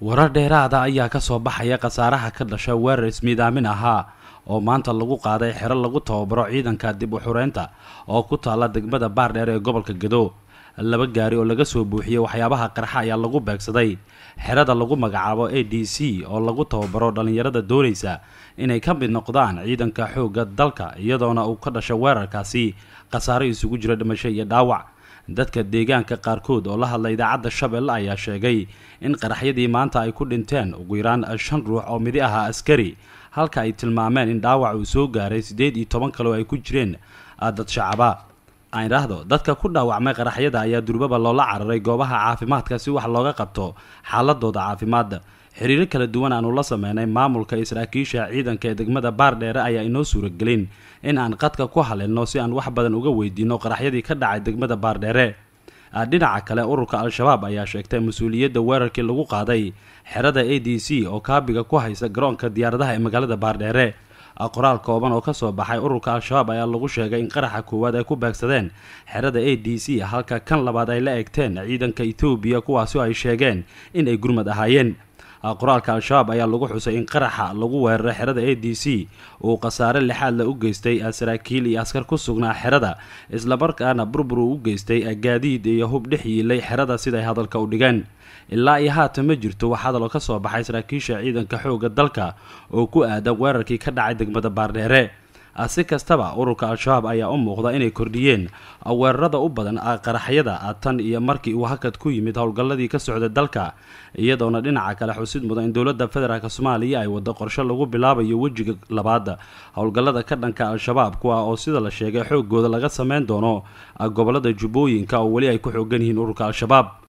warar dheeraada ayaa kasoo baxaya khasaaraha ka dhasha weerar ismiidaamin ahaa oo maanta lagu qaaday xero lagu tababaro ciidanka dib u xureynta oo ku taala degmada baardheer ee gobolka gedo laba gaari oo laga soo buuxiyey waxyaabaha qarxa ayaa lagu beegsaday xerada lagu magacaabo a d c oo lagu tababaro dhallinyarada doonaysa inay ka mid noqdaan ciidanka xoogga dalka iyadoona uu ka dhasha weerarkaasi khasaaro isugu jiro dhimasho iyo dhaawac dadka deegaanka qaarkood oo la hadla idaacadda shabeelle ayaa sheegay in qaraxyadii maanta ay ku dhinteen ugu yaraan shan ruux oo midi ahaa askari halka ay tilmaameen in dhaawac uu soo gaaray siddeed iyo toban kale oo ay ku jireen dad shacaba aan idhaahdo dadka ku dhaawacmay qaraxyada ayaa durbaba loola cararay goobaha caafimaadka si wax looga qabto xaaladooda caafimaadda xiriiro kala duwan aanu la sameynay maamulka israakiisha ciidanka ee degmada baardheere ayaa inoo suuragelin in aan qadka ku haleelno si aan wax badan uga weydiino qaraxyadii ka dhacay degmada baardheere ah, dhinaca kale ururka al-shabaab ayaa sheegtay mas-uuliyadda weerarkii lagu qaaday xerada a d c oo kaabiga ku haysa garoonka diyaaradaha ee magaalada baardheere qoraal kooban oo ka soo baxay ururka al-shabaab ayaa lagu sheegay in qaraxa koowaad ay ku baagsadeen xerada a d c halka kan labaad ay la eegteen ciidanka etoobiya kuwaasi oo ay sheegeen in ay gurmad ahaayeen Ah, qoraalka al-shabaab ayaa lagu xusay in qaraxa lagu weeraray xerada a d c uu khasaare lixaadla u geystay ah, saraakiil iyo askar ku sugnaa xerada islamarkaana burbur uu u geystay ah, gaadiid iyo hub dhex yiilay xerada siday hadalka u dhigeen ilaa iyo haatan ma jirto wax hadaloo ka soo baxay saraakiisha ciidanka xoogga dalka oo ku aadan weerarkii ka dhacay degmada baardheere si kastaba ururka al-shabaab ayaa u muuqda inay kordhiyeen weerarada u badan qaraxyada tan iyo markii uu hakad ku yimid howlgalladii ka socday dalka iyadoona dhinaca kale xusid mudan in dowladda federaalk soomaaliya ay wado qorsho lagu bilaabayo wejiga labaad howlgallada ka dhanka al-shabaab kuwa oo sida la sheegay xoogooda laga sameyn doono gobolada jubbooyinka oo weli ay ku xoogan yihiin ururka al-shabaab